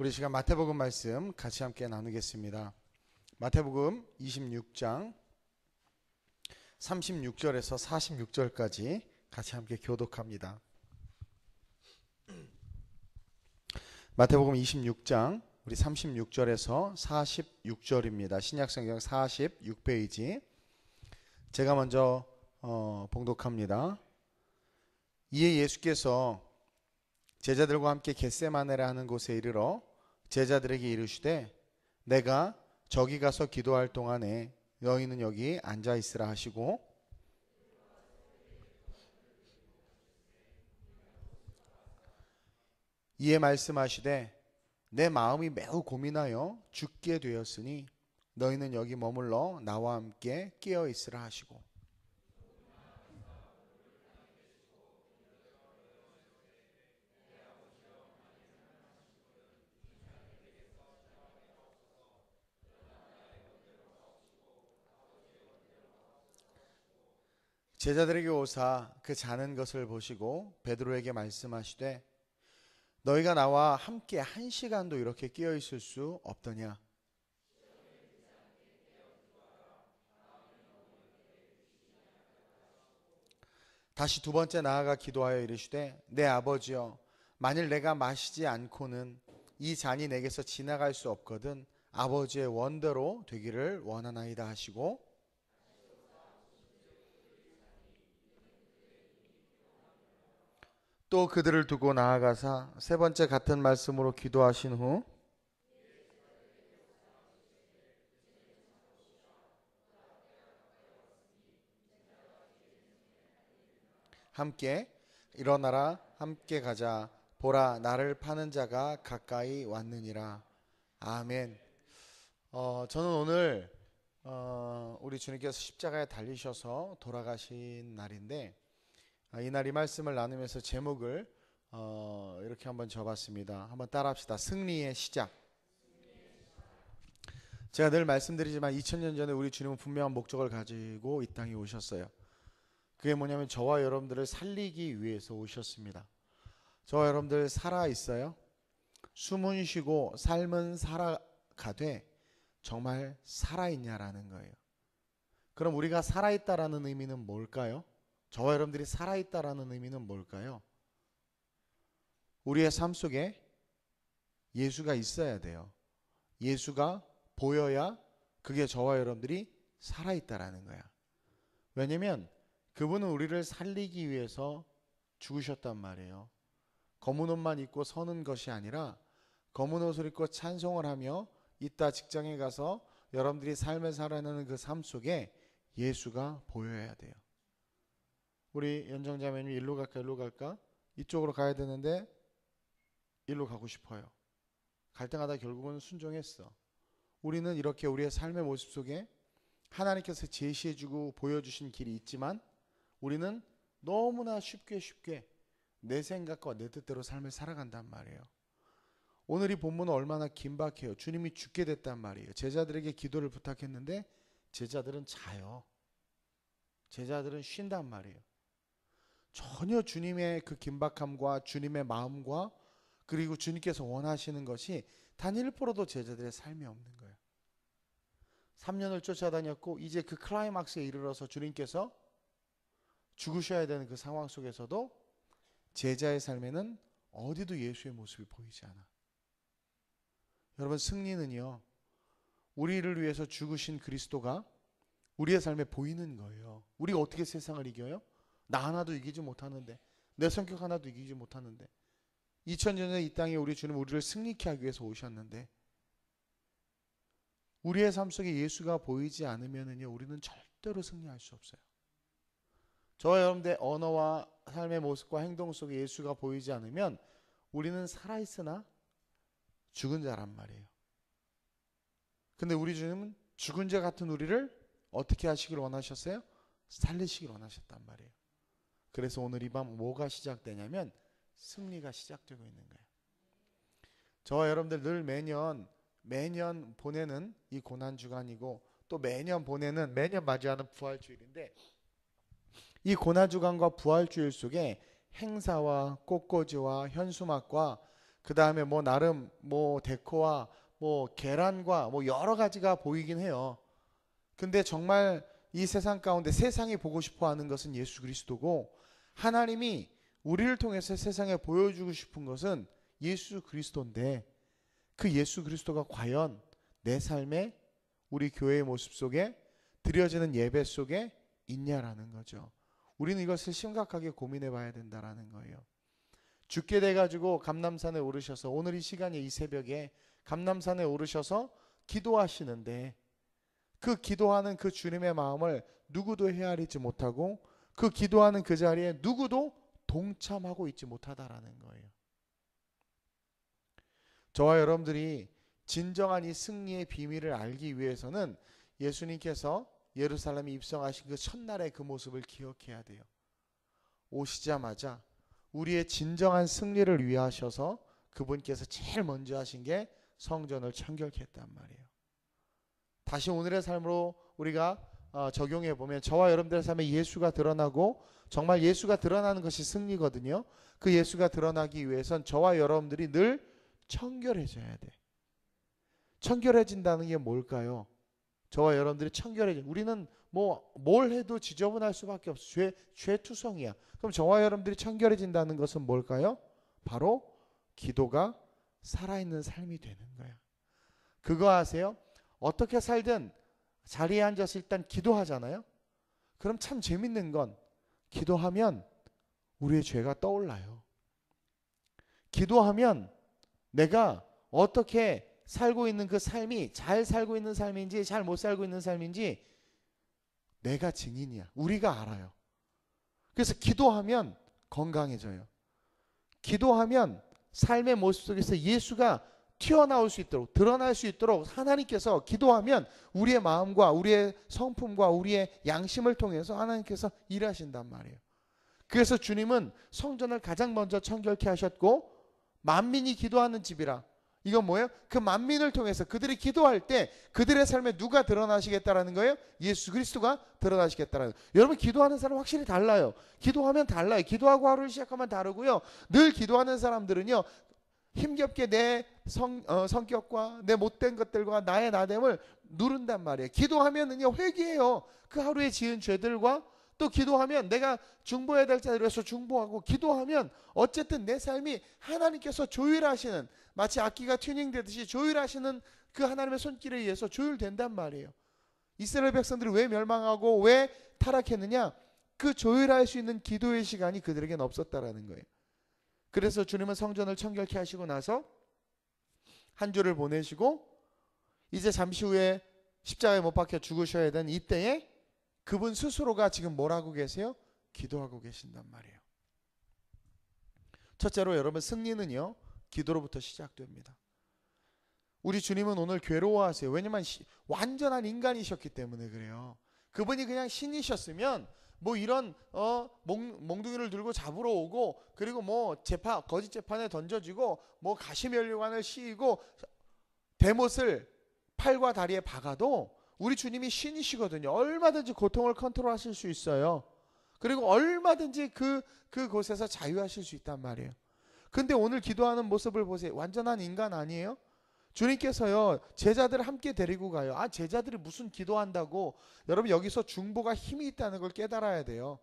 우리 시간 마태복음 말씀 같이 함께 나누겠습니다. 마태복음 26장 36절에서 46절까지 같이 함께 교독합니다. 마태복음 26장 우리 36절에서 46절입니다. 신약성경 46페이지. 제가 먼저 어, 봉독합니다. 이에 예수께서 제자들과 함께 겟세마네라 하는 곳에 이르러 제자들에게 이르시되 내가 저기 가서 기도할 동안에 너희는 여기 앉아 있으라 하시고 이에 말씀하시되 내 마음이 매우 고민하여 죽게 되었으니 너희는 여기 머물러 나와 함께 깨어 있으라 하시고 제자들에게 오사 그 자는 것을 보시고 베드로에게 말씀하시되 너희가 나와 함께 한 시간도 이렇게 끼어 있을 수 없더냐 다시 두 번째 나아가 기도하여 이르시되 내 아버지여 만일 내가 마시지 않고는 이 잔이 내게서 지나갈 수 없거든 아버지의 원대로 되기를 원하나이다 하시고 또 그들을 두고 나아가사 세 번째 같은 말씀으로 기도하신 후 함께 일어나라 함께 가자 보라 나를 파는 자가 가까이 왔느니라 아멘 어, 저는 오늘 어, 우리 주님께서 십자가에 달리셔서 돌아가신 날인데 아, 이날 이 말씀을 나누면서 제목을 어, 이렇게 한번 적었습니다. 한번 따라합시다. 승리의 시작. 제가 늘 말씀드리지만 2000년 전에 우리 주님은 분명한 목적을 가지고 이 땅에 오셨어요. 그게 뭐냐면 저와 여러분들을 살리기 위해서 오셨습니다. 저와 여러분들 살아 있어요. 숨은 쉬고 삶은 살아가돼 정말 살아 있냐라는 거예요. 그럼 우리가 살아 있다라는 의미는 뭘까요? 저와 여러분들이 살아있다라는 의미는 뭘까요? 우리의 삶 속에 예수가 있어야 돼요. 예수가 보여야 그게 저와 여러분들이 살아있다라는 거야. 왜냐면 그분은 우리를 살리기 위해서 죽으셨단 말이에요. 검은 옷만 입고 서는 것이 아니라 검은 옷을 입고 찬송을 하며 이따 직장에 가서 여러분들이 삶을 살아내는 그 삶 속에 예수가 보여야 돼요. 우리 연정자매님 일로 갈까 일로 갈까 이쪽으로 가야 되는데 일로 가고 싶어요. 갈등하다 결국은 순종했어. 우리는 이렇게 우리의 삶의 모습 속에 하나님께서 제시해주고 보여주신 길이 있지만 우리는 너무나 쉽게 쉽게 내 생각과 내 뜻대로 삶을 살아간단 말이에요. 오늘 이 본문은 얼마나 긴박해요. 주님이 죽게 됐단 말이에요. 제자들에게 기도를 부탁했는데 제자들은 자요. 제자들은 쉰단 말이에요. 전혀 주님의 그 긴박함과 주님의 마음과 그리고 주님께서 원하시는 것이 단 1%도 제자들의 삶이 없는 거예요. 3년을 쫓아다녔고 이제 그 클라이막스에 이르러서 주님께서 죽으셔야 되는 그 상황 속에서도 제자의 삶에는 어디도 예수의 모습이 보이지 않아. 여러분 승리는요. 우리를 위해서 죽으신 그리스도가 우리의 삶에 보이는 거예요. 우리가 어떻게 세상을 이겨요? 나 하나도 이기지 못하는데 내 성격 하나도 이기지 못하는데 2000년 에이 땅에 우리 주님 우리를 승리케 하기 위해서 오셨는데 우리의 삶 속에 예수가 보이지 않으면은요 우리는 절대로 승리할 수 없어요. 저와 여러분의 언어와 삶의 모습과 행동 속에 예수가 보이지 않으면 우리는 살아있으나 죽은 자란 말이에요. 근데 우리 주님은 죽은 자 같은 우리를 어떻게 하시길 원하셨어요? 살리시길 원하셨단 말이에요. 그래서 오늘 이 밤 뭐가 시작되냐면 승리가 시작되고 있는 거예요. 저 여러분들 늘 매년 매년 보내는 이 고난 주간이고 또 매년 보내는 매년 맞이하는 부활 주일인데 이 고난 주간과 부활 주일 속에 행사와 꽃꽂이와 현수막과 그 다음에 뭐 나름 뭐 데코와 뭐 계란과 뭐 여러 가지가 보이긴 해요. 근데 정말 이 세상 가운데 세상이 보고 싶어 하는 것은 예수 그리스도고 하나님이 우리를 통해서 세상에 보여주고 싶은 것은 예수 그리스도인데 그 예수 그리스도가 과연 내 삶에 우리 교회의 모습 속에 드려지는 예배 속에 있냐라는 거죠. 우리는 이것을 심각하게 고민해 봐야 된다라는 거예요. 죽게 돼 가지고 감남산에 오르셔서 오늘 이 시간에 이 새벽에 감남산에 오르셔서 기도하시는데 그 기도하는 그 주님의 마음을 누구도 헤아리지 못하고 그 기도하는 그 자리에 누구도 동참하고 있지 못하다라는 거예요. 저와 여러분들이 진정한 이 승리의 비밀을 알기 위해서는 예수님께서 예루살렘에 입성하신 그 첫날의 그 모습을 기억해야 돼요. 오시자마자 우리의 진정한 승리를 위하셔서 그분께서 제일 먼저 하신 게 성전을 청결케 했단 말이에요. 다시 오늘의 삶으로 우리가 어, 적용해 보면 저와 여러분들 의 삶에 예수가 드러나고 정말 예수가 드러나는 것이 승리거든요. 그 예수가 드러나기 위해선 저와 여러분들이 늘 청결해져야 돼. 청결해진다는 게 뭘까요? 저와 여러분들이 청결해져. 우리는 뭐 뭘 해도 지저분할 수밖에 없어. 죄 죄투성이야. 그럼 저와 여러분들이 청결해진다는 것은 뭘까요? 바로 기도가 살아있는 삶이 되는 거야. 그거 아세요? 어떻게 살든 자리에 앉아서 일단 기도하잖아요. 그럼 참 재밌는 건 기도하면 우리의 죄가 떠올라요. 기도하면 내가 어떻게 살고 있는 그 삶이 잘 살고 있는 삶인지 잘 못 살고 있는 삶인지 내가 증인이야. 우리가 알아요. 그래서 기도하면 건강해져요. 기도하면 삶의 모습 속에서 예수가 튀어나올 수 있도록 드러날 수 있도록 하나님께서 기도하면 우리의 마음과 우리의 성품과 우리의 양심을 통해서 하나님께서 일하신단 말이에요. 그래서 주님은 성전을 가장 먼저 청결케 하셨고 만민이 기도하는 집이라 이건 뭐예요? 그 만민을 통해서 그들이 기도할 때 그들의 삶에 누가 드러나시겠다라는 거예요? 예수 그리스도가 드러나시겠다라는. 거예요. 여러분 기도하는 사람 확실히 달라요. 기도하면 달라요. 기도하고 하루를 시작하면 다르고요. 늘 기도하는 사람들은요. 힘겹게 내 성, 어, 성격과 내 못된 것들과 나의 나됨을 누른단 말이에요. 기도하면은요, 회개해요. 그 하루에 지은 죄들과 또 기도하면 내가 중보해야 될 자들에서 중보하고 기도하면 어쨌든 내 삶이 하나님께서 조율하시는 마치 악기가 튜닝되듯이 조율하시는 그 하나님의 손길에 의해서 조율된단 말이에요. 이스라엘 백성들이 왜 멸망하고 왜 타락했느냐? 그 조율할 수 있는 기도의 시간이 그들에겐 없었다라는 거예요. 그래서 주님은 성전을 청결케 하시고 나서 한 주를 보내시고 이제 잠시 후에 십자가에 못 박혀 죽으셔야 되는 이때에 그분 스스로가 지금 뭘 하고 계세요? 기도하고 계신단 말이에요. 첫째로 여러분 승리는요 기도로부터 시작됩니다. 우리 주님은 오늘 괴로워하세요. 왜냐면 완전한 인간이셨기 때문에 그래요. 그분이 그냥 신이셨으면 뭐 이런 어 몽, 둥이를 들고 잡으러 오고 그리고 뭐 재판 거짓 재판에 던져지고 뭐 가시면류관을 씌이고 대못을 팔과 다리에 박아도 우리 주님이 신이시거든요. 얼마든지 고통을 컨트롤하실 수 있어요. 그리고 얼마든지 그 그곳에서 자유하실 수 있단 말이에요. 근데 오늘 기도하는 모습을 보세요. 완전한 인간 아니에요? 주님께서요 제자들 을 함께 데리고 가요. 아 제자들이 무슨 기도한다고 여러분 여기서 중보가 힘이 있다는 걸 깨달아야 돼요.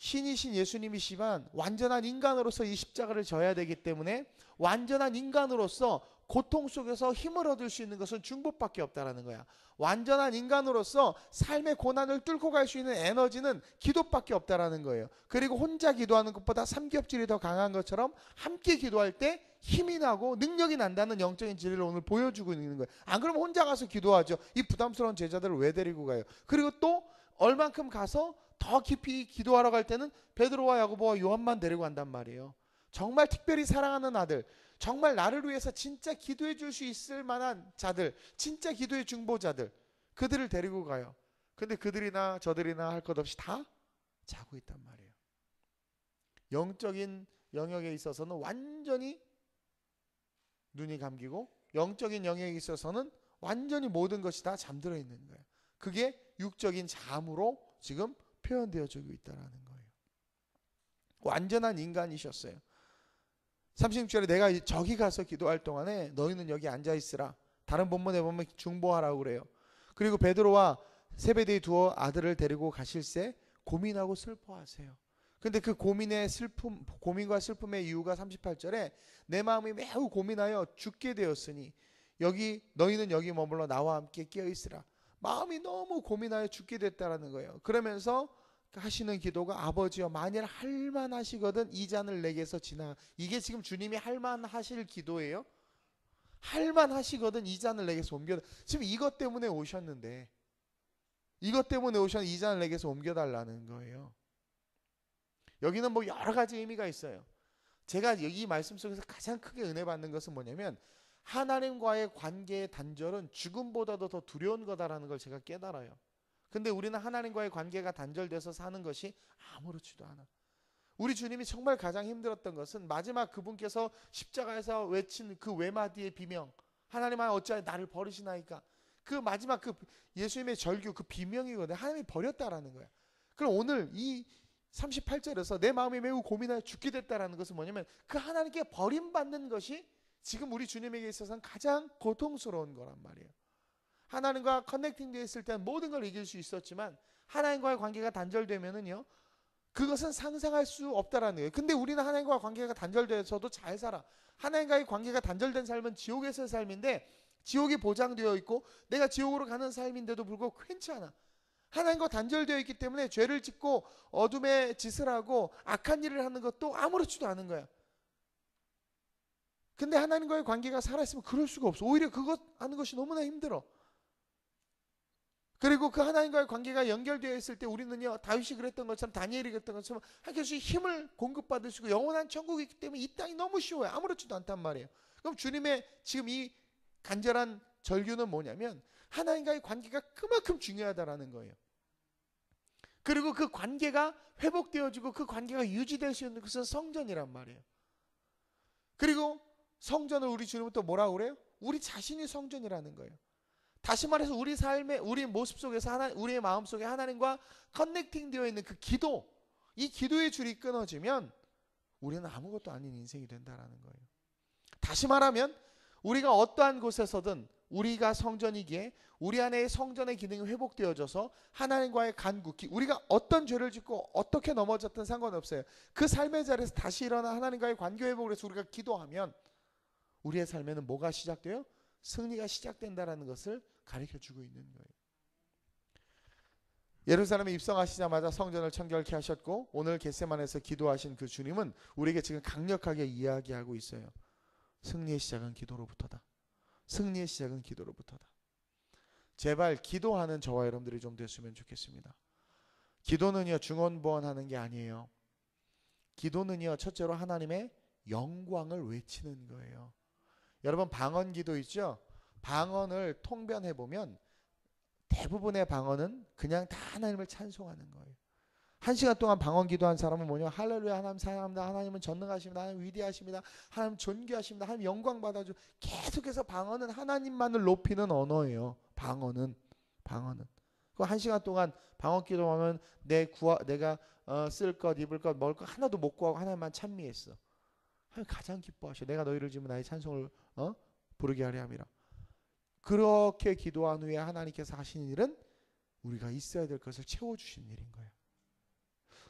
신이신 예수님이시만 완전한 인간으로서 이 십자가를 져야 되기 때문에 완전한 인간으로서 고통 속에서 힘을 얻을 수 있는 것은 중복밖에 없다라는 거야. 완전한 인간으로서 삶의 고난을 뚫고 갈 수 있는 에너지는 기도밖에 없다라는 거예요. 그리고 혼자 기도하는 것보다 삼겹질이 더 강한 것처럼 함께 기도할 때 힘이 나고 능력이 난다는 영적인 진리를 오늘 보여주고 있는 거예요. 안 그러면 혼자 가서 기도하죠. 이 부담스러운 제자들을 왜 데리고 가요? 그리고 또 얼만큼 가서 더 깊이 기도하러 갈 때는 베드로와 야구보와 요한만 데리고 간단 말이에요. 정말 특별히 사랑하는 아들, 정말 나를 위해서 진짜 기도해 줄 수 있을 만한 자들, 진짜 기도의 중보자들, 그들을 데리고 가요. 근데 그들이나 저들이나 할 것 없이 다 자고 있단 말이에요. 영적인 영역에 있어서는 완전히 눈이 감기고 영적인 영역에 있어서는 완전히 모든 것이 다 잠들어 있는 거예요. 그게 육적인 잠으로 지금 표현되어지고 있다라는 거예요. 완전한 인간이셨어요. 36절에 내가 저기 가서 기도할 동안에 너희는 여기 앉아 있으라. 다른 본문에 보면 중보하라고 그래요. 그리고 베드로와 세베대의 두어 아들을 데리고 가실새 고민하고 슬퍼하세요. 근데 그 고민의 슬픔, 고민과 슬픔의 이유가 38절에 내 마음이 매우 고민하여 죽게 되었으니 여기 너희는 여기 머물러 나와 함께 깨어 있으라. 마음이 너무 고민하여 죽게 됐다라는 거예요. 그러면서 하시는 기도가 아버지여 만일 할만하시거든 이 잔을 내게서 지나 이게 지금 주님이 할만하실 기도예요. 할만하시거든 이 잔을 내게서 옮겨 지금 이것 때문에 오셨는데 이것 때문에 오셨는데 이 잔을 내게서 옮겨달라는 거예요. 여기는 뭐 여러 가지 의미가 있어요. 제가 여기 말씀 속에서 가장 크게 은혜 받는 것은 뭐냐면 하나님과의 관계의 단절은 죽음보다도 더 두려운 거다라는 걸 제가 깨달아요. 근데 우리는 하나님과의 관계가 단절돼서 사는 것이 아무렇지도 않아. 우리 주님이 정말 가장 힘들었던 것은 마지막 그분께서 십자가에서 외친 그 외마디의 비명. 하나님아 어찌하여 나를 버리시나이까. 그 마지막 그 예수님의 절규 그 비명이거든. 하나님이 버렸다라는 거야. 그럼 오늘 이 38절에서 내 마음이 매우 고민하여 죽게 됐다라는 것은 뭐냐면 그 하나님께 버림받는 것이 지금 우리 주님에게 있어서는 가장 고통스러운 거란 말이에요. 하나님과 커넥팅되어 있을 때는 모든 걸 이길 수 있었지만 하나님과의 관계가 단절되면은요. 그것은 상상할 수 없다라는 거예요. 근데 우리는 하나님과 관계가 단절돼서도 잘 살아. 하나님과의 관계가 단절된 삶은 지옥에서 삶인데 지옥이 보장되어 있고 내가 지옥으로 가는 삶인데도 불구하고 괜찮아. 하나님과 단절되어 있기 때문에 죄를 짓고 어둠의 짓을 하고 악한 일을 하는 것도 아무렇지도 않은 거야. 근데 하나님과의 관계가 살아있으면 그럴 수가 없어. 오히려 그것 하는 것이 너무나 힘들어. 그리고 그 하나님과의 관계가 연결되어 있을 때 우리는요 다윗이 그랬던 것처럼 다니엘이 그랬던 것처럼 하나님께서 힘을 공급받으시고 영원한 천국이 있기 때문에 이 땅이 너무 쉬워요 아무렇지도 않단 말이에요 그럼 주님의 지금 이 간절한 절규는 뭐냐면 하나님과의 관계가 그만큼 중요하다라는 거예요 그리고 그 관계가 회복되어지고 그 관계가 유지될 수 있는 것은 성전이란 말이에요 그리고 성전을 우리 주님은 또 뭐라고 그래요? 우리 자신이 성전이라는 거예요 다시 말해서 우리 삶의 우리 모습 속에서 하나 우리의 마음 속에 하나님과 커넥팅 되어 있는 그 기도 이 기도의 줄이 끊어지면 우리는 아무것도 아닌 인생이 된다라는 거예요. 다시 말하면 우리가 어떠한 곳에서든 우리가 성전이기에 우리 안에 성전의 기능이 회복되어져서 하나님과의 간구, 우리가 어떤 죄를 짓고 어떻게 넘어졌든 상관없어요. 그 삶의 자리에서 다시 일어나 하나님과의 관계 회복을 해서 우리가 기도하면 우리의 삶에는 뭐가 시작돼요? 승리가 시작된다라는 것을 가르쳐 주고 있는 거예요. 예루살렘에 입성하시자마자 성전을 청결케 하셨고 오늘 겟세만에서 기도하신 그 주님은 우리에게 지금 강력하게 이야기하고 있어요. 승리의 시작은 기도로부터다. 승리의 시작은 기도로부터다. 제발 기도하는 저와 여러분들이 좀 됐으면 좋겠습니다. 기도는요 중언부언하는 게 아니에요. 기도는요 첫째로 하나님의 영광을 외치는 거예요. 여러분 방언 기도 있죠? 방언을 통변해 보면 대부분의 방언은 그냥 다 하나님을 찬송하는 거예요. 한 시간 동안 방언 기도한 사람은 뭐냐? 할렐루야 하나님 사랑합니다. 하나님은 전능하십니다. 하나님 위대하십니다. 하나님 존귀하십니다. 하나님 영광 받아줘. 계속해서 방언은 하나님만을 높이는 언어예요. 방언은 방언은 그한 시간 동안 방언 기도하면 내 구하 내가 어, 쓸것 입을 것 먹을 것 하나도 못 구하고 하나님만 찬미했어. 하나님 가장 기뻐하셔. 내가 너희를 지면 나의 찬송을 어? 부르게 하리 함이라. 그렇게 기도한 후에 하나님께서 하시는 일은 우리가 있어야 될 것을 채워주신 일인 거예요.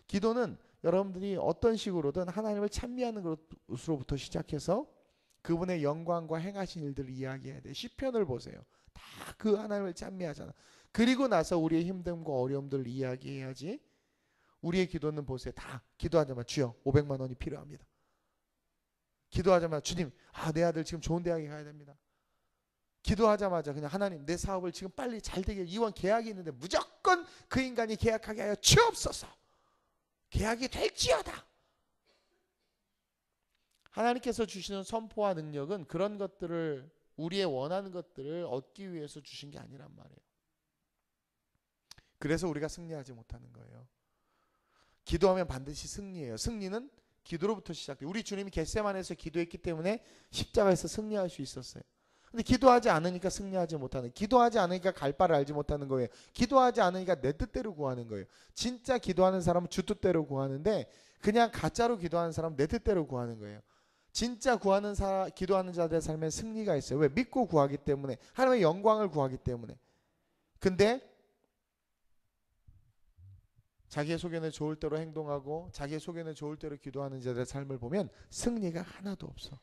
기도는 여러분들이 어떤 식으로든 하나님을 찬미하는 것으로부터 시작해서 그분의 영광과 행하신 일들을 이야기해야 돼. 시편을 보세요. 다 그 하나님을 찬미하잖아. 그리고 나서 우리의 힘듦과 어려움들을 이야기해야지. 우리의 기도는 보세요. 다 기도하자마자 주여 500만 원이 필요합니다. 기도하자마자 주님, 아 내 아들 지금 좋은 대학에 가야 됩니다. 기도하자마자 그냥 하나님 내 사업을 지금 빨리 잘 되게 이원 계약이 있는데 무조건 그 인간이 계약하게 하여 취업소서 계약이 될지어다. 하나님께서 주시는 선포와 능력은 그런 것들을 우리의 원하는 것들을 얻기 위해서 주신 게 아니란 말이에요. 그래서 우리가 승리하지 못하는 거예요. 기도하면 반드시 승리해요. 승리는 기도로부터 시작돼요. 우리 주님이 겟세만에서 기도했기 때문에 십자가에서 승리할 수 있었어요. 근데 기도하지 않으니까 승리하지 못하는 기도하지 않으니까 갈 바를 알지 못하는 거예요. 기도하지 않으니까 내 뜻대로 구하는 거예요. 진짜 기도하는 사람은 주 뜻대로 구하는데 그냥 가짜로 기도하는 사람은 내 뜻대로 구하는 거예요. 진짜 구하는 사 기도하는 자들의 삶에 승리가 있어요. 왜 믿고 구하기 때문에 하나님의 영광을 구하기 때문에. 근데 자기의 소견에 좋을 대로 행동하고 자기의 소견에 좋을 대로 기도하는 자들의 삶을 보면 승리가 하나도 없어.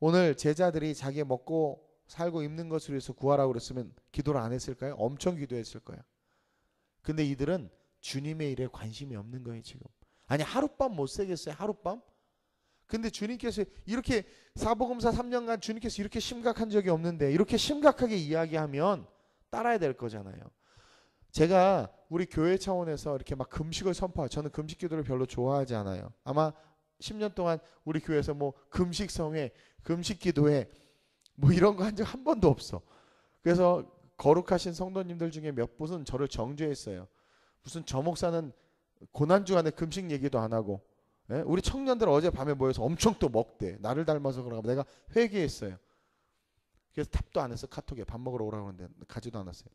오늘 제자들이 자기 먹고 살고 입는 것을 위해서 구하라고 그랬으면 기도를 안 했을까요? 엄청 기도했을 거예요 근데 이들은 주님의 일에 관심이 없는 거예요, 지금. 아니, 하룻밤 못 새겠어요, 하룻밤? 근데 주님께서 이렇게 사복음사 3년간 주님께서 이렇게 심각한 적이 없는데 이렇게 심각하게 이야기하면 따라야 될 거잖아요. 제가 우리 교회 차원에서 이렇게 막 금식을 선포하 고 저는 금식 기도를 별로 좋아하지 않아요. 아마 10년 동안 우리 교회에서 뭐 금식성에 금식 기도회 뭐 이런 거 한 적 한 번도 없어. 그래서 거룩하신 성도님들 중에 몇 분은 저를 정죄했어요. 무슨 저 목사는 고난 주간에 금식 얘기도 안 하고 예? 우리 청년들 어제 밤에 모여서 엄청 또 먹대. 나를 닮아서 그런가 내가 회개했어요. 그래서 답도 안 했어. 카톡에 밥 먹으러 오라고 하는데 가지도 않았어요.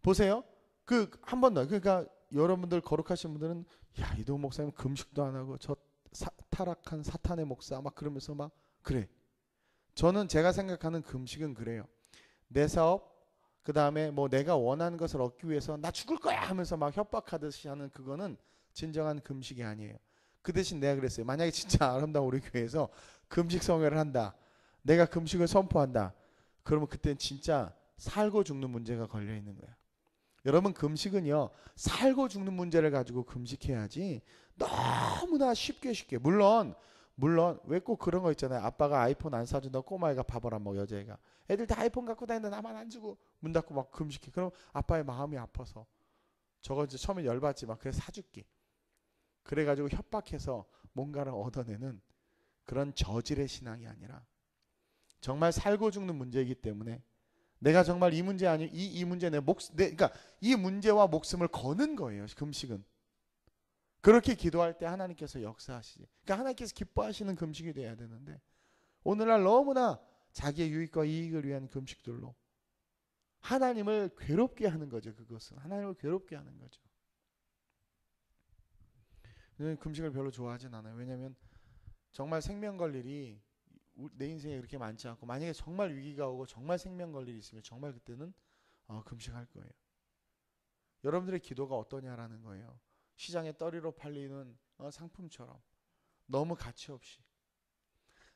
보세요. 그 한 번 더. 그러니까 여러분들 거룩하신 분들은 야 이동 목사님 금식도 안 하고 저 사, 타락한 사탄의 목사 막 그러면서 막 그래. 저는 제가 생각하는 금식은 그래요. 내 사업 그 다음에 뭐 내가 원하는 것을 얻기 위해서 나 죽을 거야 하면서 막 협박하듯이 하는 그거는 진정한 금식이 아니에요. 그 대신 내가 그랬어요. 만약에 진짜 아름다운 우리 교회에서 금식 성회를 한다. 내가 금식을 선포한다. 그러면 그때는 진짜 살고 죽는 문제가 걸려 있는 거야. 여러분 금식은요 살고 죽는 문제를 가지고 금식해야지 너무나 쉽게 쉽게 물론 물론 왜 꼭 그런 거 있잖아요 아빠가 아이폰 안 사준다 꼬마애가 밥을 안 먹어 여자애가 애들 다 아이폰 갖고 다니는데 나만 안 주고 문 닫고 막 금식해 그럼 아빠의 마음이 아파서 저거 이제 처음에 열받지 막 그래 사줄게 그래가지고 협박해서 뭔가를 얻어내는 그런 저질의 신앙이 아니라 정말 살고 죽는 문제이기 때문에 내가 정말 이 문제 아니 이이 문제 내 목, 내 그러니까 이 문제와 목숨을 거는 거예요. 금식은 그렇게 기도할 때 하나님께서 역사하시지. 그러니까 하나님께서 기뻐하시는 금식이 돼야 되는데 오늘날 너무나 자기의 유익과 이익을 위한 금식들로 하나님을 괴롭게 하는 거죠. 그것은 하나님을 괴롭게 하는 거죠. 금식을 별로 좋아하진 않아요. 왜냐하면 정말 생명 걸 일이 내 인생에 그렇게 많지 않고 만약에 정말 위기가 오고 정말 생명 걸릴 일이 있으면 정말 그때는 어, 금식할 거예요. 여러분들의 기도가 어떠냐라는 거예요. 시장에 떨이로 팔리는 어, 상품처럼 너무 가치 없이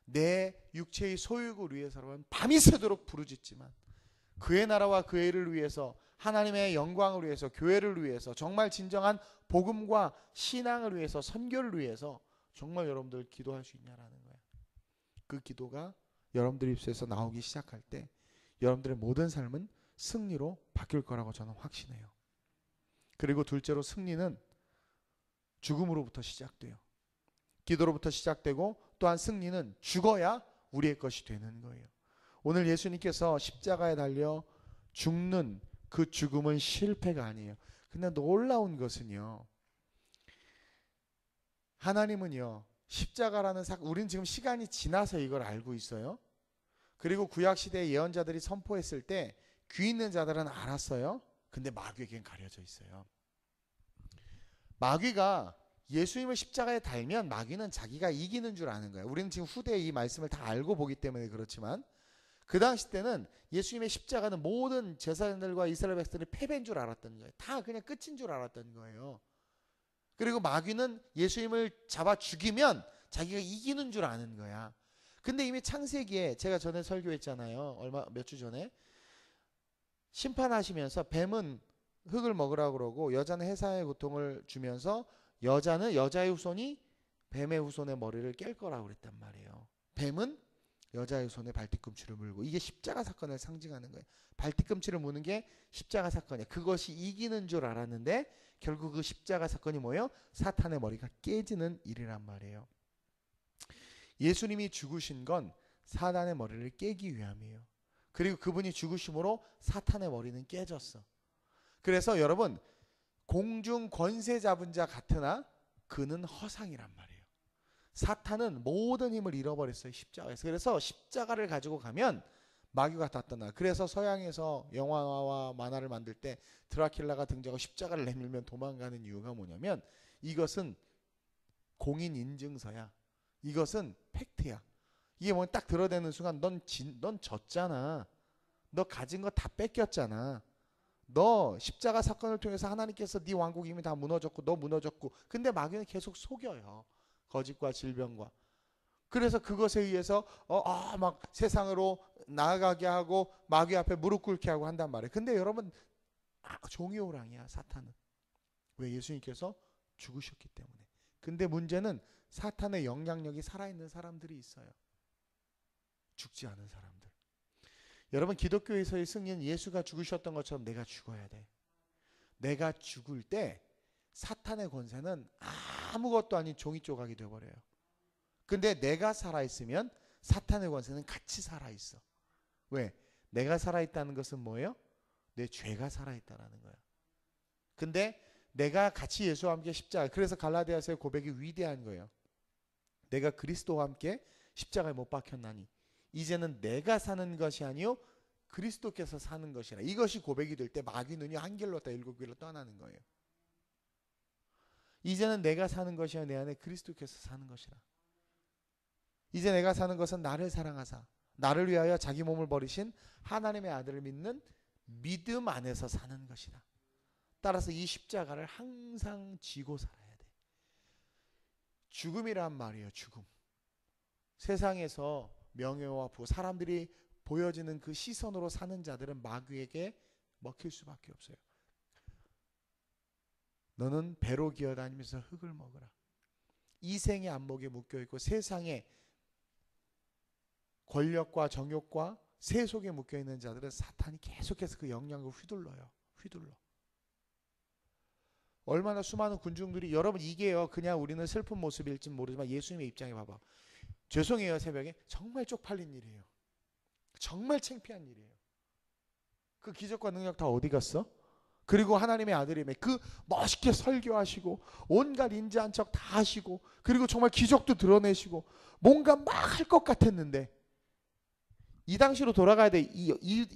내 육체의 소유를 위해서라면 밤이 새도록 부르짖지만 그의 나라와 그의 일을 위해서 하나님의 영광을 위해서 교회를 위해서 정말 진정한 복음과 신앙을 위해서 선교를 위해서 정말 여러분들 기도할 수 있냐라는 그 기도가 여러분들의 입에서 나오기 시작할 때 여러분들의 모든 삶은 승리로 바뀔 거라고 저는 확신해요. 그리고 둘째로 승리는 죽음으로부터 시작돼요. 기도로부터 시작되고 또한 승리는 죽어야 우리의 것이 되는 거예요. 오늘 예수님께서 십자가에 달려 죽는 그 죽음은 실패가 아니에요. 근데 놀라운 것은요. 하나님은요. 십자가라는 사 우린 지금 시간이 지나서 이걸 알고 있어요. 그리고 구약 시대의 예언자들이 선포했을 때 귀 있는 자들은 알았어요. 근데 마귀에겐 가려져 있어요. 마귀가 예수님을 십자가에 달면 마귀는 자기가 이기는 줄 아는 거예요. 우리는 지금 후대에 이 말씀을 다 알고 보기 때문에 그렇지만 그 당시 때는 예수님의 십자가는 모든 제사장들과 이스라엘 백성들이 패배인 줄 알았던 거예요. 다 그냥 끝인 줄 알았던 거예요. 그리고 마귀는 예수님을 잡아 죽이면 자기가 이기는 줄 아는 거야. 근데 이미 창세기에 제가 전에 설교했잖아요. 얼마 몇 주 전에 심판하시면서 뱀은 흙을 먹으라 그러고 여자는 해사의 고통을 주면서 여자는 여자의 후손이 뱀의 후손의 머리를 깰 거라고 그랬단 말이에요. 뱀은 여자의 손에 발뒤꿈치를 물고 이게 십자가 사건을 상징하는 거예요. 발뒤꿈치를 무는 게 십자가 사건이에요. 그것이 이기는 줄 알았는데 결국 그 십자가 사건이 뭐예요? 사탄의 머리가 깨지는 일이란 말이에요. 예수님이 죽으신 건 사단의 머리를 깨기 위함이에요. 그리고 그분이 죽으심으로 사탄의 머리는 깨졌어. 그래서 여러분 공중 권세 잡은 자 같으나 그는 허상이란 말이에요. 사탄은 모든 힘을 잃어버렸어요. 십자가에서. 그래서 십자가를 가지고 가면 마귀가 탔다나. 그래서 서양에서 영화와 만화를 만들 때 드라큘라가 등장하고 십자가를 내밀면 도망가는 이유가 뭐냐면 이것은 공인 인증서야. 이것은 팩트야. 이게 뭐딱 들어대는 순간 넌 진, 넌 졌잖아. 너 가진 거 다 뺏겼잖아. 너 십자가 사건을 통해서 하나님께서 네 왕국 이미 다 무너졌고 너 무너졌고 근데 마귀는 계속 속여요. 거짓과 질병과 그래서 그것에 의해서 어, 아, 막 세상으로 나아가게 하고 마귀 앞에 무릎 꿇게 하고 한단 말이에요. 근데 여러분 아, 종이 호랑이야 사탄은. 왜 예수님께서 죽으셨기 때문에. 근데 문제는 사탄의 영향력이 살아있는 사람들이 있어요. 죽지 않은 사람들. 여러분 기독교에서의 승리는 예수가 죽으셨던 것처럼 내가 죽어야 돼. 내가 죽을 때 사탄의 권세는 아무것도 아닌 종이 조각이 되어버려요. 근데 내가 살아있으면 사탄의 권세는 같이 살아있어. 왜? 내가 살아있다는 것은 뭐예요? 내 죄가 살아있다라는 거야. 근데 내가 같이 예수와 함께 십자가. 그래서 갈라디아서의 고백이 위대한 거예요. 내가 그리스도와 함께 십자가에 못 박혔나니 이제는 내가 사는 것이 아니요 그리스도께서 사는 것이라. 이것이 고백이 될 때 마귀 눈이 한 길로 다 일곱 길로 떠나는 거예요. 이제는 내가 사는 것이 아내 안에 그리스도께서 사는 것이라. 이제 내가 사는 것은 나를 사랑하사 나를 위하여 자기 몸을 버리신 하나님의 아들을 믿는 믿음 안에서 사는 것이다. 따라서 이 십자가를 항상 지고 살아야 돼. 죽음이란 말이에요, 죽음. 세상에서 명예와 부, 사람들이 보여지는 그 시선으로 사는 자들은 마귀에게 먹힐 수밖에 없어요. 너는 배로 기어다니면서 흙을 먹으라. 이생의 안목에 묶여 있고 세상에 권력과 정욕과 세 속에 묶여 있는 자들은 사탄이 계속해서 그 영향을 휘둘러요. 휘둘러. 얼마나 수많은 군중들이 여러분 이게요. 그냥 우리는 슬픈 모습일지 모르지만 예수님의 입장에 봐봐. 죄송해요 새벽에 정말 쪽팔린 일이에요. 정말 창피한 일이에요. 그 기적과 능력 다 어디 갔어? 그리고 하나님의 아들임에 그 멋있게 설교하시고 온갖 인자한 척 다 하시고 그리고 정말 기적도 드러내시고 뭔가 막 할 것 같았는데 이 당시로 돌아가야 돼. 이, 이,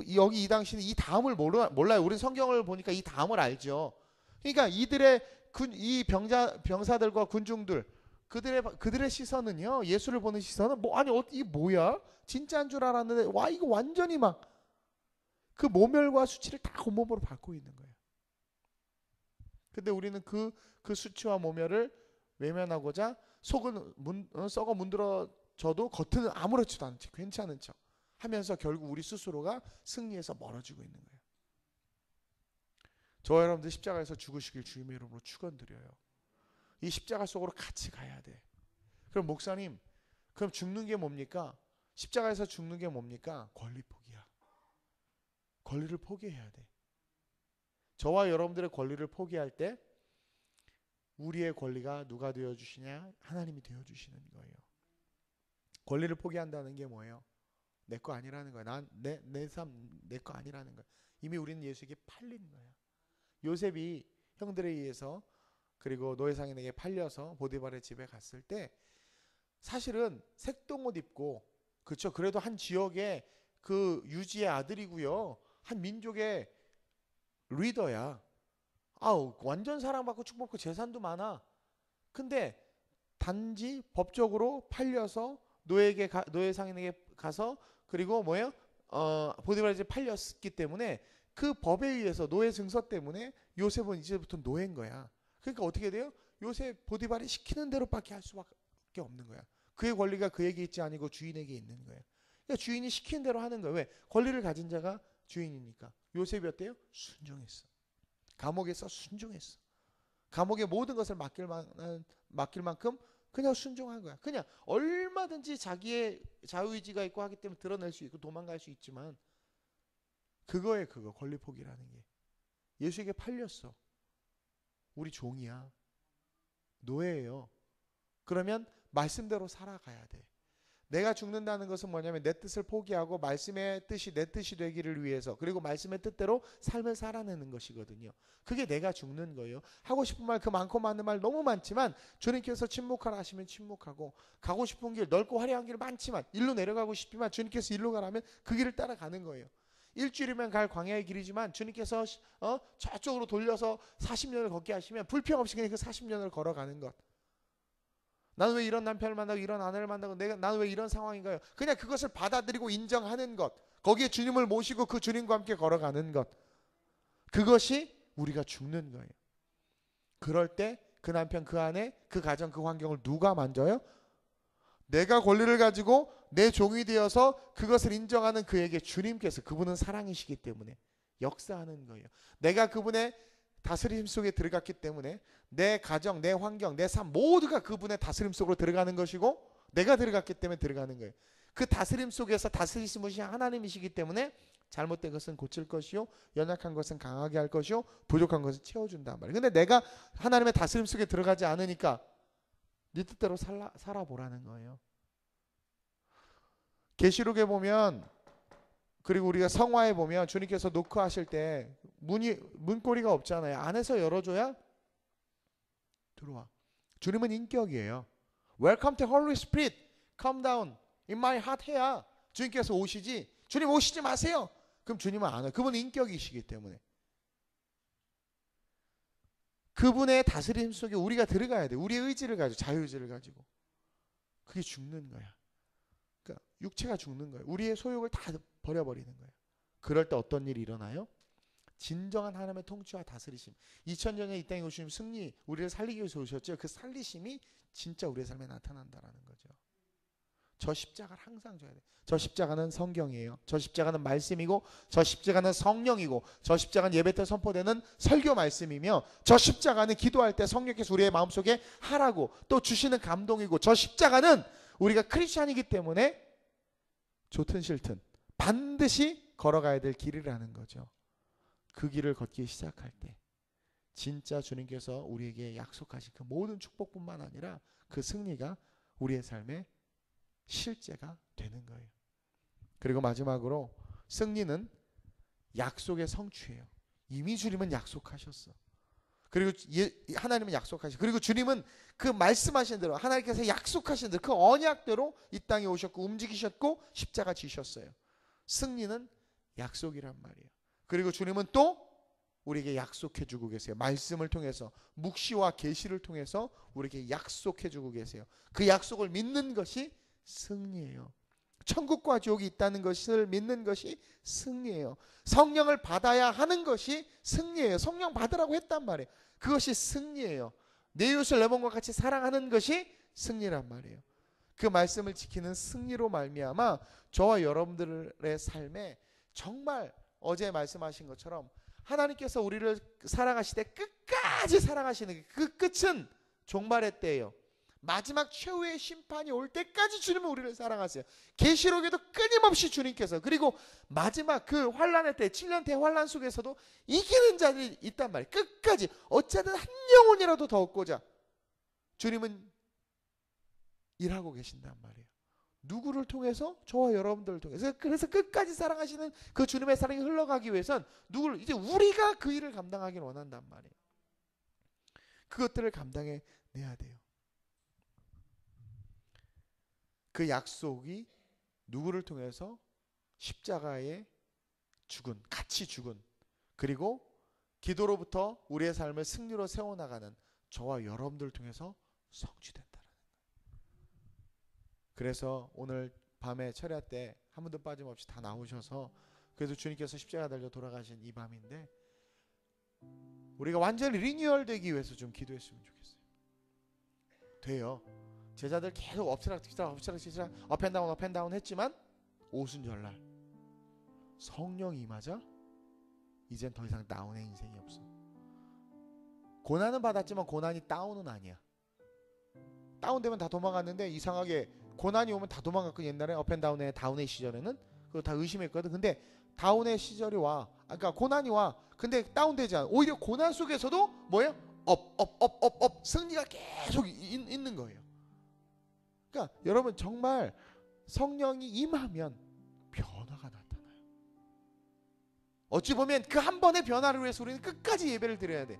이, 여기 이 당시는 이 다음을 몰라, 몰라요. 우리 성경을 보니까 이 다음을 알죠. 그러니까 이들의 군, 이 병자, 병사들과 군중들, 그들의, 그들의 시선은요, 예수를 보는 시선은 뭐, 아니, 어, 이 뭐야? 진짜인 줄 알았는데, 와, 이거 완전히 막, 그 모멸과 수치를 다 온몸으로 받고 있는 거예요. 근데 우리는 그, 그 수치와 모멸을 외면하고자 속은 문, 어, 썩어 문들어 저도 겉에는 아무렇지도 않은 괜찮은 척 하면서 결국 우리 스스로가 승리해서 멀어지고 있는 거예요. 저 여러분들 십자가에서 죽으시길 주님의 이름으로 축원드려요. 이 십자가 속으로 같이 가야 돼. 그럼 목사님, 그럼 죽는 게 뭡니까? 십자가에서 죽는 게 뭡니까? 권리 포기야. 권리를 포기해야 돼. 저와 여러분들의 권리를 포기할 때 우리의 권리가 누가 되어 주시냐? 하나님이 되어 주시는 거예요. 권리를 포기한다는 게 뭐예요? 내 거 아니라는 거야. 난내 내 삶 내 거 아니라는 거야. 이미 우리는 예수에게 팔린 거야. 요셉이 형들에 의해서 그리고 노예상인에게 팔려서 보디발의 집에 갔을 때 사실은 색동 옷 입고 그쵸 그래도 한 지역의 그 유지의 아들이고요. 한 민족의 리더야. 아우 완전 사랑받고 축복받고 재산도 많아. 근데 단지 법적으로 팔려서 노예에게 가, 노예 상인에게 가서 그리고 뭐예요? 어, 보디발에게 팔렸기 때문에 그 법에 의해서 노예 증서 때문에 요셉은 이제부터 노예인 거야. 그러니까 어떻게 돼요? 요셉 보디발이 시키는 대로밖에 할 수밖에 없는 거야. 그의 권리가 그에게 있지 아니고 주인에게 있는 거예 그러니까 주인이 시키는 대로 하는 거예 왜? 권리를 가진 자가 주인이니까. 요셉이 어때요? 순종했어. 감옥에서 순종했어. 감옥의 모든 것을 맡길, 만, 맡길 만큼 그냥 순종한 거야. 그냥 얼마든지 자기의 자유의지가 있고 하기 때문에 드러낼 수 있고 도망갈 수 있지만 그거에 그거 권리 포기라는 게 예수에게 팔렸어. 우리 종이야. 노예예요. 그러면 말씀대로 살아가야 돼. 내가 죽는다는 것은 뭐냐면 내 뜻을 포기하고 말씀의 뜻이 내 뜻이 되기를 위해서 그리고 말씀의 뜻대로 삶을 살아내는 것이거든요. 그게 내가 죽는 거예요. 하고 싶은 말 그 많고 많은 말 너무 많지만 주님께서 침묵하라 하시면 침묵하고 가고 싶은 길 넓고 화려한 길 많지만 일로 내려가고 싶지만 주님께서 일로 가라면 그 길을 따라가는 거예요. 일주일이면 갈 광야의 길이지만 주님께서 어? 저쪽으로 돌려서 40년을 걷게 하시면 불평 없이 그냥 그 40년을 걸어가는 것. 나는 왜 이런 남편을 만나고 이런 아내를 만나고 내가 나는 왜 이런 상황인가요? 그냥 그것을 받아들이고 인정하는 것. 거기에 주님을 모시고 그 주님과 함께 걸어가는 것. 그것이 우리가 죽는 거예요. 그럴 때 그 남편, 그 아내, 그 가정, 그 환경을 누가 만져요? 내가 권리를 가지고 내 종이 되어서 그것을 인정하는 그에게 주님께서 그분은 사랑이시기 때문에 역사하는 거예요. 내가 그분의 다스림 속에 들어갔기 때문에 내 가정, 내 환경, 내 삶 모두가 그분의 다스림 속으로 들어가는 것이고 내가 들어갔기 때문에 들어가는 거예요. 그 다스림 속에서 다스리신 분이 하나님이시기 때문에 잘못된 것은 고칠 것이요 연약한 것은 강하게 할 것이요 부족한 것은 채워준단 말이에요. 근데 내가 하나님의 다스림 속에 들어가지 않으니까 네 뜻대로 살라, 살아보라는 거예요. 계시록에 보면 그리고 우리가 성화에 보면 주님께서 노크하실 때 문이 문고리가 없잖아요. 안에서 열어줘야 들어와. 주님은 인격이에요. Welcome to Holy Spirit. Come down in my heart 해야 주님께서 오시지. 주님 오시지 마세요. 그럼 주님은 안와그분 인격이시기 때문에. 그분의 다스림 속에 우리가 들어가야 돼. 우리의 의지를 가지고 자유의지를 가지고. 그게 죽는 거야. 그러니까 육체가 죽는 거야. 우리의 소욕을 다 버려버리는 거예요. 그럴 때 어떤 일이 일어나요? 진정한 하나님의 통치와 다스리심. 2000년에 이 땅에 오신 승리, 우리를 살리기 위해서 오셨죠. 그 살리심이 진짜 우리의 삶에 나타난다라는 거죠. 저 십자가를 항상 줘야 돼. 저 십자가는 성경이에요. 저 십자가는 말씀이고, 저 십자가는 성령이고, 저 십자가는 예배 때 선포되는 설교 말씀이며, 저 십자가는 기도할 때 성령께서 우리의 마음속에 하라고 또 주시는 감동이고, 저 십자가는 우리가 크리스천이기 때문에 좋든 싫든 반드시 걸어가야 될 길이라는 거죠. 그 길을 걷기 시작할 때 진짜 주님께서 우리에게 약속하신 그 모든 축복뿐만 아니라 그 승리가 우리의 삶에 실제가 되는 거예요. 그리고 마지막으로 승리는 약속의 성취예요. 이미 주님은 약속하셨어. 그리고 예, 하나님은 약속하시. 그리고 주님은 그 말씀하신 대로 하나님께서 약속하신 대로 그 언약대로 이 땅에 오셨고 움직이셨고 십자가 지셨어요. 승리는 약속이란 말이에요. 그리고 주님은 또 우리에게 약속해 주고 계세요. 말씀을 통해서 묵시와 계시를 통해서 우리에게 약속해 주고 계세요. 그 약속을 믿는 것이 승리예요. 천국과 지옥이 있다는 것을 믿는 것이 승리예요. 성령을 받아야 하는 것이 승리예요. 성령 받으라고 했단 말이에요. 그것이 승리예요. 네이웃을 내 몸과 같이 사랑하는 것이 승리란 말이에요. 그 말씀을 지키는 승리로 말미암아 저와 여러분들의 삶에 정말 어제 말씀하신 것처럼 하나님께서 우리를 사랑하시되 끝까지 사랑하시는 그 끝은 종말의 때예요. 마지막 최후의 심판이 올 때까지 주님은 우리를 사랑하세요. 계시록에도 끊임없이 주님께서 그리고 마지막 그 환란의 때 7년 대환란 속에서도 이기는 자들이 있단 말이에요. 끝까지 어쨌든 한 영혼이라도 더 얻고자 주님은 일하고 계신단 말이에요. 누구를 통해서? 저와 여러분들을 통해서. 그래서 끝까지 사랑하시는 그 주님의 사랑이 흘러가기 위해선 누구를, 이제 우리가 그 일을 감당하길 원한단 말이에요. 그것들을 감당해 내야 돼요. 그 약속이 누구를 통해서 십자가에 죽은, 같이 죽은, 그리고 기도로부터 우리의 삶을 승리로 세워나가는 저와 여러분들을 통해서 성취된 그래서 오늘 밤에 철야 때 한 분도 빠짐없이 다 나오셔서 그래도 주님께서 십자가 달려 돌아가신 이 밤인데 우리가 완전히 리뉴얼 되기 위해서 좀 기도했으면 좋겠어요. 돼요. 제자들 계속 엎치락 뒤치락 엎치락 뒤치락 업앤다운 업앤다운 했지만 오순절날 성령이 임하자 이젠 더 이상 다운의 인생이 없어. 고난은 받았지만 고난이 다운은 아니야. 다운되면 다 도망갔는데 이상하게 고난이 오면 다 도망갔고 옛날에 어펜다운의 다운의 시절에는 그거 다 의심했거든. 근데 다운의 시절이 와. 아, 그러니까 고난이 와. 근데 다운되지 않아. 오히려 고난 속에서도 뭐예요? 업, 업, 업, 업, 업. 승리가 계속 있, 있는 거예요. 그러니까 여러분 정말 성령이 임하면 변화가 나타나요. 어찌 보면 그 한 번의 변화를 위해서 우리는 끝까지 예배를 드려야 돼.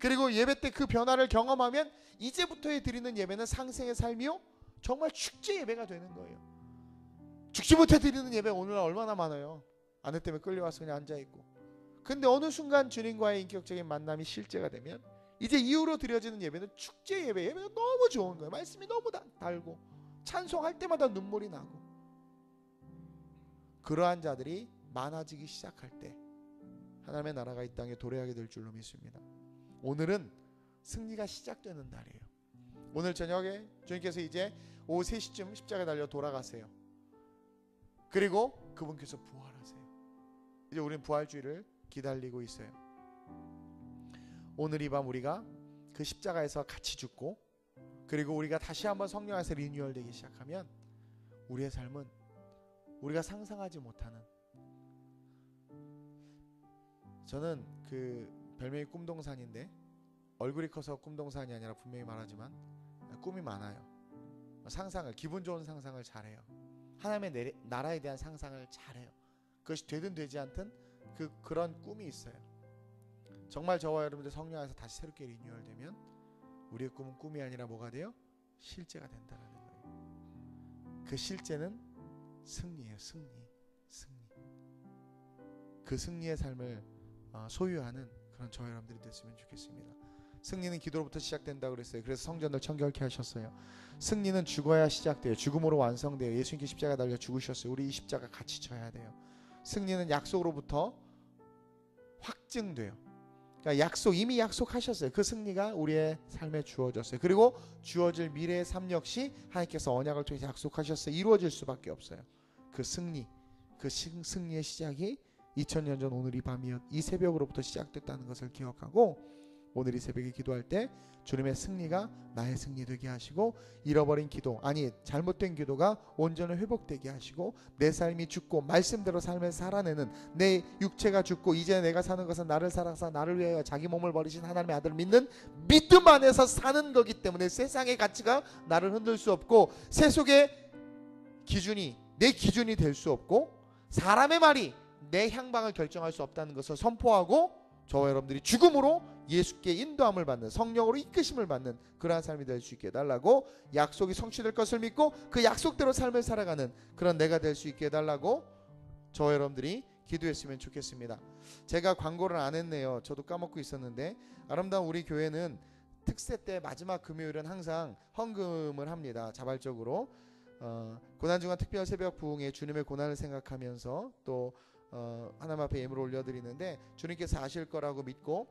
그리고 예배 때 그 변화를 경험하면 이제부터의 드리는 예배는 상생의 삶이요 정말 축제 예배가 되는 거예요. 죽지 못해 드리는 예배 오늘날 얼마나 많아요. 아내 때문에 끌려와서 그냥 앉아 있고. 근데 어느 순간 주님과의 인격적인 만남이 실제가 되면 이제 이후로 드려지는 예배는 축제 예배. 예배가 너무 좋은 거예요. 말씀이 너무 달고 찬송할 때마다 눈물이 나고. 그러한 자들이 많아지기 시작할 때 하나님의 나라가 이 땅에 도래하게 될 줄로 믿습니다. 오늘은 승리가 시작되는 날이에요. 오늘 저녁에 주님께서 이제 오후 3시쯤 십자가 에 달려 돌아가세요. 그리고 그분께서 부활하세요. 이제 우리는 부활주의를 기다리고 있어요. 오늘 이 밤 우리가 그 십자가에서 같이 죽고 그리고 우리가 다시 한번 성령 에서 리뉴얼 되기 시작하면 우리의 삶은 우리가 상상하지 못하는 저는 그 별명이 꿈동산인데 얼굴이 커서 꿈동산이 아니라 분명히 말하지만 꿈이 많아요. 상상을 기분 좋은 상상을 잘해요. 하나님의 내리, 나라에 대한 상상을 잘해요. 그것이 되든 되지 않든 그 그런 꿈이 있어요. 정말 저와 여러분들 성령 안에서 다시 새롭게 리뉴얼되면 우리의 꿈은 꿈이 아니라 뭐가 돼요? 실제가 된다라는 거예요. 그 실제는 승리예요. 승리, 승리. 그 승리의 삶을 어, 소유하는 그런 저 여러분들이 됐으면 좋겠습니다. 승리는 기도로부터 시작된다 그랬어요. 그래서 성전을 청결케 하셨어요. 승리는 죽어야 시작돼요. 죽음으로 완성돼요. 예수님께 십자가 달려 죽으셨어요. 우리 이 십자가 같이 쳐야 돼요. 승리는 약속으로부터 확증돼요. 그러니까 약속 이미 약속하셨어요. 그 승리가 우리의 삶에 주어졌어요. 그리고 주어질 미래의 삶 역시 하나님께서 언약을 통해서 약속하셨어요. 이루어질 수밖에 없어요. 그 승리, 그 승, 승리의 시작이 2000년 전 오늘 이 밤이 었이 새벽으로부터 시작됐다는 것을 기억하고 오늘 이 새벽에 기도할 때 주님의 승리가 나의 승리 되게 하시고 잃어버린 기도 아니 잘못된 기도가 온전히 회복되게 하시고 내 삶이 죽고 말씀대로 삶을 살아내는 내 육체가 죽고 이제 내가 사는 것은 나를 사랑사 나를 위하여 자기 몸을 버리신 하나님의 아들을 믿는 믿음 안에서 사는 거기 때문에 세상의 가치가 나를 흔들 수 없고 세속의 기준이 내 기준이 될 수 없고 사람의 말이 내 향방을 결정할 수 없다는 것을 선포하고 저와 여러분들이 죽음으로 예수께 인도함을 받는 성령으로 이끄심을 받는 그러한 삶이 될 수 있게 해달라고 약속이 성취될 것을 믿고 그 약속대로 삶을 살아가는 그런 내가 될 수 있게 해달라고 저 여러분들이 기도했으면 좋겠습니다. 제가 광고를 안 했네요. 저도 까먹고 있었는데 아름다운 우리 교회는 특세 때 마지막 금요일은 항상 헌금을 합니다. 자발적으로 어, 고난중간 특별 새벽 부흥에 주님의 고난을 생각하면서 또 어, 하나님 앞에 예물을 올려드리는데 주님께서 아실 거라고 믿고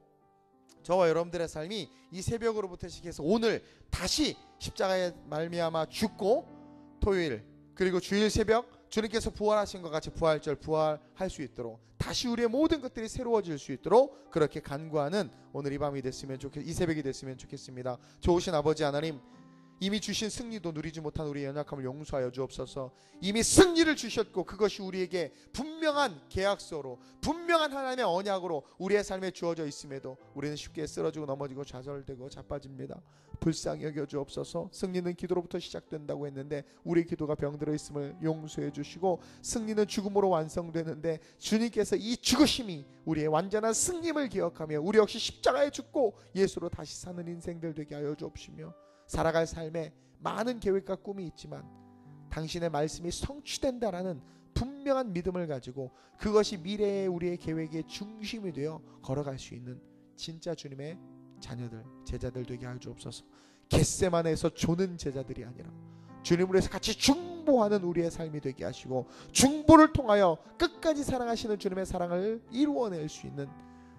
저와 여러분들의 삶이 이 새벽으로부터 시작해서 오늘 다시 십자가의 말미암아 죽고 토요일 그리고 주일 새벽 주님께서 부활하신 것 같이 부활절 부활할 수 있도록 다시 우리의 모든 것들이 새로워질 수 있도록 그렇게 간구하는 오늘 이 밤이 됐으면 좋겠 이 새벽이 됐으면 좋겠습니다. 좋으신 아버지 하나님 이미 주신 승리도 누리지 못한 우리 연약함을 용서하여 주옵소서. 이미 승리를 주셨고 그것이 우리에게 분명한 계약서로 분명한 하나님의 언약으로 우리의 삶에 주어져 있음에도 우리는 쉽게 쓰러지고 넘어지고 좌절되고 자빠집니다. 불쌍히 여겨 주옵소서. 승리는 기도로부터 시작된다고 했는데 우리 기도가 병들어 있음을 용서해 주시고 승리는 죽음으로 완성되는데 주님께서 이 죽으심이 우리의 완전한 승림을 기억하며 우리 역시 십자가에 죽고 예수로 다시 사는 인생들 되게 하여 주옵시며 살아갈 삶에 많은 계획과 꿈이 있지만 당신의 말씀이 성취된다라는 분명한 믿음을 가지고 그것이 미래의 우리의 계획의 중심이 되어 걸어갈 수 있는 진짜 주님의 자녀들, 제자들 되게 할줄 없어서 겟세만에서 조는 제자들이 아니라 주님으로 해서 같이 중보하는 우리의 삶이 되게 하시고 중보를 통하여 끝까지 사랑하시는 주님의 사랑을 이루어낼 수 있는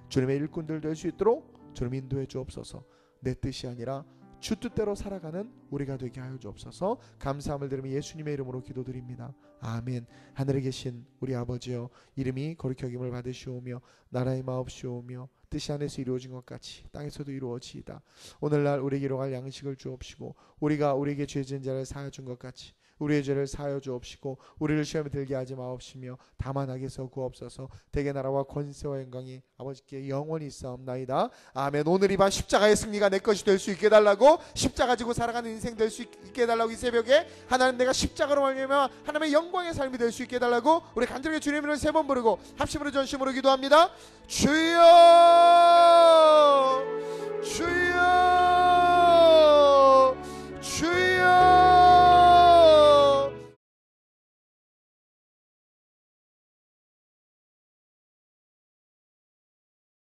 주님의 일꾼들 될 수 있도록 주님 인도해 주옵소서 내 뜻이 아니라 주뜻대로 살아가는 우리가 되게 하여 주옵소서. 감사함을 드리며 예수님의 이름으로 기도드립니다. 아멘. 하늘에 계신 우리 아버지여 이름이 거룩히 여김을 받으시오며 나라의 마옵시오며 뜻이 안에서 이루어진 것 같이 땅에서도 이루어지이다. 오늘날 우리에게 일용할 양식을 주옵시고 우리가 우리에게 죄진 자를 사하준 것 같이 우리의 죄를 사여 주옵시고 우리를 시험에 들게 하지 마옵시며 다만 하게서 구옵소서 대개 나라와 권세와 영광이 아버지께 영원히 있사옵나이다 아멘 오늘 이 밤 십자가의 승리가 내 것이 될 수 있게 달라고 십자가 지고 살아가는 인생 될 수 있게 달라고 이 새벽에 하나님 내가 십자가로 말미암아 하나님의 영광의 삶이 될 수 있게 달라고 우리 간절히 주님 이 세번 부르고 합심으로 전심으로 기도합니다 주여 주여